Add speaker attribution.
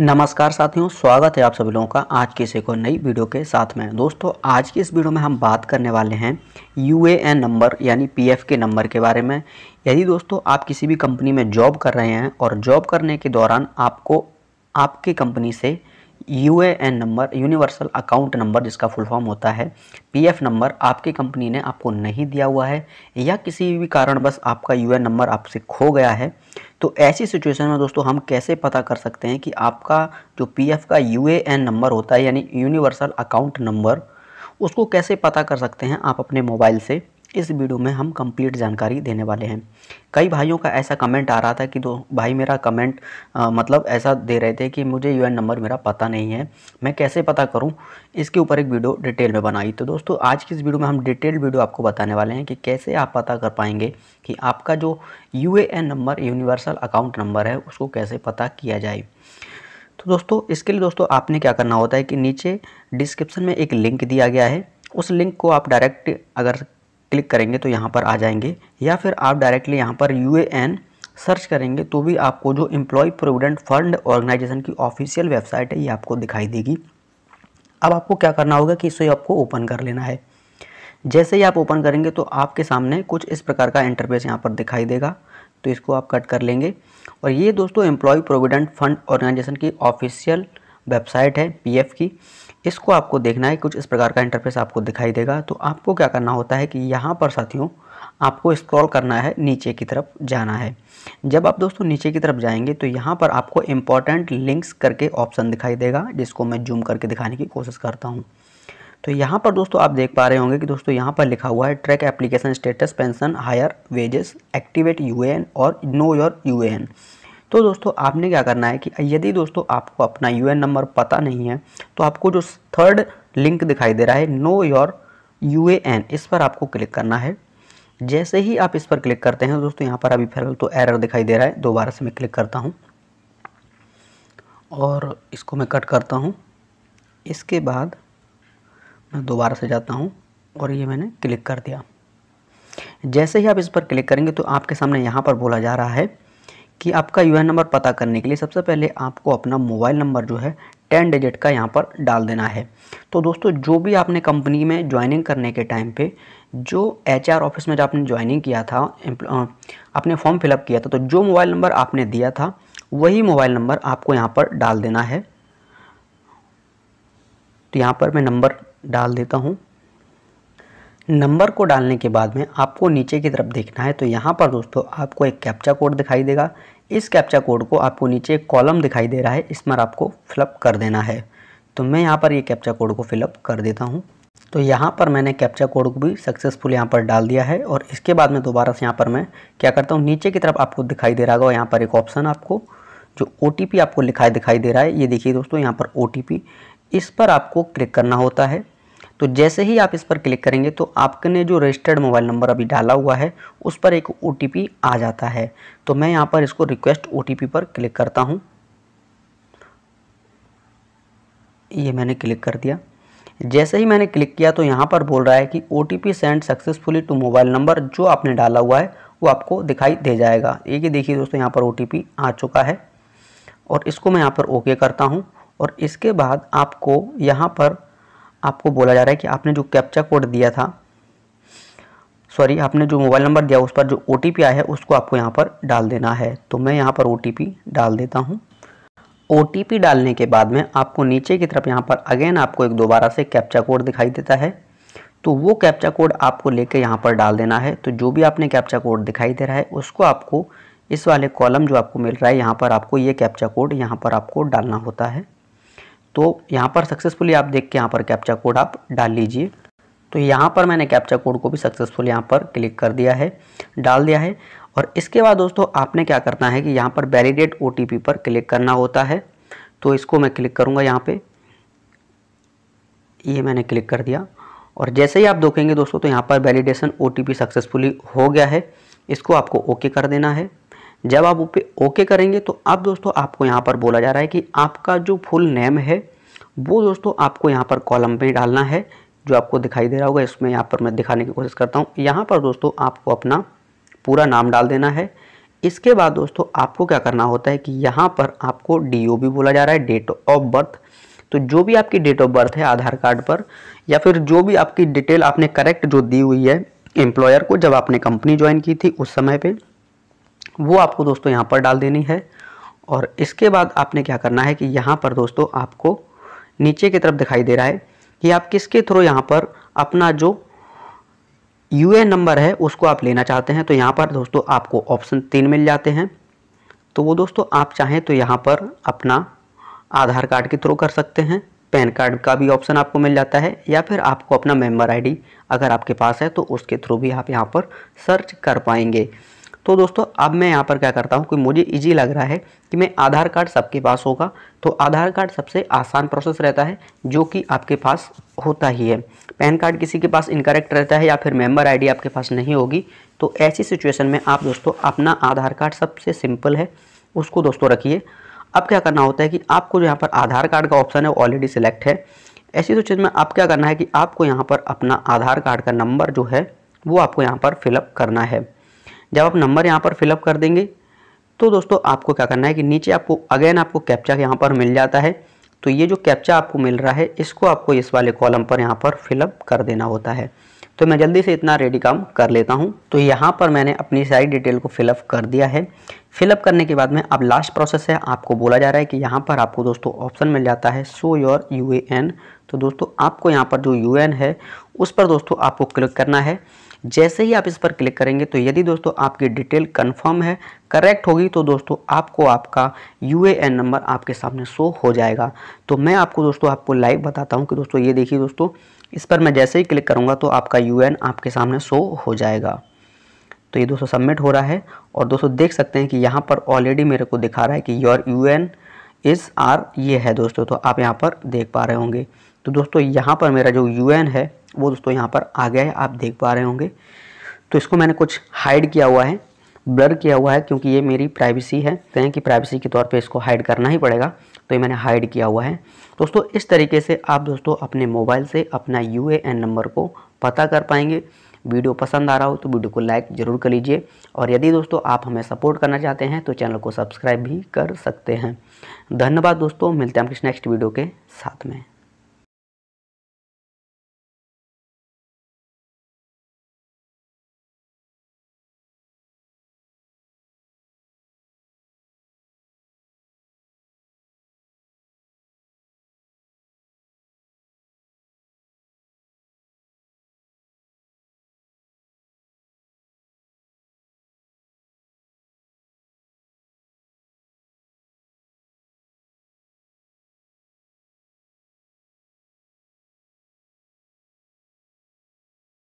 Speaker 1: नमस्कार साथियों स्वागत है आप सभी लोगों का आज की इस एक और नई वीडियो के साथ में दोस्तों आज की इस वीडियो में हम बात करने वाले हैं यू नंबर यानी पीएफ के नंबर के बारे में यदि दोस्तों आप किसी भी कंपनी में जॉब कर रहे हैं और जॉब करने के दौरान आपको आपकी कंपनी से U A N number universal account number जिसका फुल फॉर्म होता है एफ़ नंबर आपकी कंपनी ने आपको नहीं दिया हुआ है या किसी भी कारणवश आपका यू नंबर आपसे खो गया है तो ऐसी सिचुएशन में दोस्तों हम कैसे पता कर सकते हैं कि आपका जो एफ का यू नंबर होता है यानी यूनिवर्सल अकाउंट नंबर उसको कैसे पता कर सकते हैं आप अपने मोबाइल से इस वीडियो में हम कंप्लीट जानकारी देने वाले हैं कई भाइयों का ऐसा कमेंट आ रहा था कि दो भाई मेरा कमेंट आ, मतलब ऐसा दे रहे थे कि मुझे यूएन नंबर मेरा पता नहीं है मैं कैसे पता करूं इसके ऊपर एक वीडियो डिटेल में बनाई तो दोस्तों आज की इस वीडियो में हम डिटेल वीडियो आपको बताने वाले हैं कि कैसे आप पता कर पाएंगे कि आपका जो U number universal account number है उसको कैसे पता किया जाए तो दोस्तों इसके लिए दोस्तों आपने क्या करना होता है कि नीचे डिस्क्रिप्शन में एक लिंक दिया गया है उस लिंक को आप डायरेक्ट अगर क्लिक करेंगे तो यहाँ पर आ जाएंगे या फिर आप डायरेक्टली यहाँ पर यू सर्च करेंगे तो भी आपको जो एम्प्लॉय प्रोविडेंट फंड ऑर्गेनाइजेशन की ऑफिशियल वेबसाइट है ये आपको दिखाई देगी अब आपको क्या करना होगा कि इसे आपको ओपन कर लेना है जैसे ही आप ओपन करेंगे तो आपके सामने कुछ इस प्रकार का इंटरफेस यहाँ पर दिखाई देगा तो इसको आप कट कर लेंगे और ये दोस्तों एम्प्लॉय प्रोविडेंट फंड ऑर्गेनाइजेशन की ऑफिशियल वेबसाइट है पीएफ की इसको आपको देखना है कुछ इस प्रकार का इंटरफेस आपको दिखाई देगा तो आपको क्या करना होता है कि यहाँ पर साथियों आपको स्क्रॉल करना है नीचे की तरफ जाना है जब आप दोस्तों नीचे की तरफ जाएंगे तो यहाँ पर आपको इम्पॉर्टेंट लिंक्स करके ऑप्शन दिखाई देगा जिसको मैं जूम करके दिखाने की कोशिश करता हूँ तो यहाँ पर दोस्तों आप देख पा रहे होंगे कि दोस्तों यहाँ पर लिखा हुआ है track application status pension higher wages activate UAN और नो योर यूएएन तो दोस्तों आपने क्या करना है कि यदि दोस्तों आपको अपना यू नंबर पता नहीं है तो आपको जो थर्ड लिंक दिखाई दे रहा है नो योर यू इस पर आपको क्लिक करना है जैसे ही आप इस पर क्लिक करते हैं दोस्तों यहाँ पर अभी फिलहाल तो एरर दिखाई दे रहा है दोबारा से मैं क्लिक करता हूँ और इसको मैं कट करता हूँ इसके बाद मैं दोबारा से जाता हूँ और ये मैंने क्लिक कर दिया जैसे ही आप इस पर क्लिक करेंगे तो आपके सामने यहाँ पर बोला जा रहा है कि आपका यू नंबर पता करने के लिए सबसे पहले आपको अपना मोबाइल नंबर जो है टेन डिजिट का यहाँ पर डाल देना है तो दोस्तों जो भी आपने कंपनी में ज्वाइनिंग करने के टाइम पे जो एच ऑफिस में जो आपने ज्वाइनिंग किया था आपने फॉर्म फिलअप किया था तो जो मोबाइल नंबर आपने दिया था वही मोबाइल नंबर आपको यहाँ पर डाल देना है तो यहाँ पर मैं नंबर डाल देता हूँ नंबर को डालने के बाद में आपको नीचे की तरफ देखना है तो यहाँ पर दोस्तों आपको एक कैप्चा कोड दिखाई देगा इस कैप्चा कोड को आपको नीचे एक कॉलम दिखाई दे रहा है इस पर आपको फिलअप कर देना है तो मैं यहाँ पर ये कैप्चा कोड को फिलअप कर देता हूँ तो यहाँ पर मैंने कैप्चा कोड को भी सक्सेसफुल यहाँ पर डाल दिया है और इसके बाद में दोबारा से यहाँ पर मैं क्या करता हूँ नीचे की तरफ आपको दिखाई दे रहा होगा यहाँ पर एक ऑप्शन आपको जो ओ आपको लिखा दिखाई दे रहा है ये देखिए दोस्तों यहाँ पर ओ इस पर आपको क्लिक करना होता है तो जैसे ही आप इस पर क्लिक करेंगे तो आपने जो रजिस्टर्ड मोबाइल नंबर अभी डाला हुआ है उस पर एक ओ आ जाता है तो मैं यहाँ पर इसको रिक्वेस्ट ओ पर क्लिक करता हूँ ये मैंने क्लिक कर दिया जैसे ही मैंने क्लिक किया तो यहाँ पर बोल रहा है कि O T P send successfully to mobile number जो आपने डाला हुआ है वो आपको दिखाई दे जाएगा ये कि देखिए दोस्तों यहाँ पर ओ टी पी आ चुका है और इसको मैं यहाँ पर ओके करता हूँ और इसके बाद आपको यहाँ पर आपको बोला जा रहा है कि आपने जो कैप्चा कोड दिया था सॉरी आपने जो मोबाइल नंबर दिया उस पर जो ओ आया है उसको आपको यहाँ पर डाल देना है तो मैं यहाँ पर ओ डाल देता हूँ ओ डालने के बाद में आपको नीचे की तरफ यहाँ पर अगेन आपको एक दोबारा से कैप्चा कोड दिखाई देता है तो वो कैप्चा कोड आपको लेके यहाँ पर डाल देना है तो जो भी आपने कैप्चा कोड दिखाई दे रहा है उसको आपको इस वाले कॉलम जो आपको मिल रहा है यहाँ पर आपको ये कैप्चा कोड यहाँ पर आपको डालना होता है तो यहाँ पर सक्सेसफुली आप देख के यहाँ पर कैप्चा कोड आप डाल लीजिए तो यहाँ पर मैंने कैप्चा कोड को भी सक्सेसफुल यहाँ पर क्लिक कर दिया है डाल दिया है और इसके बाद दोस्तों आपने क्या करना है कि यहाँ पर वैलिडेट ओ पर क्लिक करना होता है तो इसको मैं क्लिक करूँगा यहाँ पर ये मैंने क्लिक कर दिया और जैसे ही आप देखेंगे दोस्तों तो यहाँ पर वैलिडेशन ओ सक्सेसफुली हो गया है इसको आपको ओके कर देना है जब आप ऊपर ओके करेंगे तो अब दोस्तों आपको यहाँ पर बोला जा रहा है कि आपका जो फुल नेम है वो दोस्तों आपको यहाँ पर कॉलम में डालना है जो आपको दिखाई दे रहा होगा इसमें यहाँ पर मैं दिखाने की कोशिश करता हूँ यहाँ पर दोस्तों आपको अपना पूरा नाम डाल देना है इसके बाद दोस्तों आपको क्या करना होता है कि यहाँ पर आपको डी ओ भी बोला जा रहा है डेट ऑफ बर्थ तो जो भी आपकी डेट ऑफ बर्थ है आधार कार्ड पर या फिर जो भी आपकी डिटेल आपने करेक्ट जो दी हुई है एम्प्लॉयर को जब आपने कंपनी ज्वाइन की थी उस समय पर वो आपको दोस्तों यहाँ पर डाल देनी है और इसके बाद आपने क्या करना है कि यहाँ पर दोस्तों आपको नीचे की तरफ दिखाई दे रहा है कि आप किसके थ्रू यहाँ पर अपना जो यू नंबर है उसको आप लेना चाहते हैं तो यहाँ पर दोस्तों आपको ऑप्शन तीन मिल जाते हैं तो वो दोस्तों आप चाहें तो यहाँ पर अपना आधार कार्ड के थ्रू कर सकते हैं पैन कार्ड का भी ऑप्शन आपको मिल जाता है या फिर आपको अपना मेंबर आईडी अगर आपके पास है तो उसके थ्रू भी आप यहाँ पर सर्च कर पाएंगे तो दोस्तों अब मैं यहाँ पर क्या करता हूँ कि मुझे इजी लग रहा है कि मैं आधार कार्ड सबके पास होगा तो आधार कार्ड सबसे आसान प्रोसेस रहता है जो कि आपके पास होता ही है पैन कार्ड किसी के पास इनकरेक्ट रहता है या फिर मेंबर आईडी आपके पास नहीं होगी तो ऐसी सिचुएशन में आप दोस्तों अपना आधार कार्ड सबसे सिंपल है उसको दोस्तों रखिए अब क्या करना होता है कि आपको जो यहाँ पर आधार कार्ड का ऑप्शन है वो ऑलरेडी सिलेक्ट है ऐसी सिचुएशन में आप क्या करना है कि आपको यहाँ पर अपना आधार कार्ड का नंबर जो है वो आपको यहाँ पर फिलअप करना है जब आप नंबर यहाँ पर फिलअप कर देंगे तो दोस्तों आपको क्या करना है कि नीचे आपको अगेन आपको कैप्चा यहाँ पर मिल जाता है तो ये जो कैप्चा आपको मिल रहा है इसको आपको इस वाले कॉलम पर यहाँ पर फिलअप कर देना होता है तो मैं जल्दी से इतना रेडी काम कर लेता हूँ तो यहाँ पर मैंने अपनी सारी डिटेल को फिलअप कर दिया है फिलअप करने के बाद में अब लास्ट प्रोसेस है आपको बोला जा रहा है कि यहाँ पर आपको दोस्तों ऑप्शन मिल जाता है शो योर यू तो दोस्तों आपको यहाँ पर जो यू है उस पर दोस्तों आपको क्लिक करना है जैसे ही आप इस पर क्लिक करेंगे तो यदि दोस्तों आपकी डिटेल कंफर्म है करेक्ट होगी तो दोस्तों आपको आपका यू नंबर आपके सामने शो हो जाएगा तो मैं आपको दोस्तों आपको लाइव बताता हूँ कि दोस्तों ये देखिए दोस्तों इस पर मैं जैसे ही क्लिक करूँगा तो आपका यू आपके सामने शो हो जाएगा तो ये दोस्तों सबमिट हो रहा है और दोस्तों देख सकते हैं कि यहाँ पर ऑलरेडी मेरे को दिखा रहा है कि योर यू एन इस आर ये है दोस्तों तो आप यहाँ पर देख पा रहे होंगे तो दोस्तों यहाँ पर मेरा जो यू है वो दोस्तों यहाँ पर आ गया है आप देख पा रहे होंगे तो इसको मैंने कुछ हाइड किया हुआ है ब्लर किया हुआ है क्योंकि ये मेरी प्राइवेसी है कहें कि प्राइवेसी के तौर पे इसको हाइड करना ही पड़ेगा तो ये मैंने हाइड किया हुआ है दोस्तों इस तरीके से आप दोस्तों अपने मोबाइल से अपना यू नंबर को पता कर पाएंगे वीडियो पसंद आ रहा हो तो वीडियो को लाइक ज़रूर कर लीजिए और यदि दोस्तों आप हमें सपोर्ट करना चाहते हैं तो चैनल को सब्सक्राइब भी कर सकते हैं धन्यवाद दोस्तों मिलते हैं हम किस नेक्स्ट वीडियो के साथ में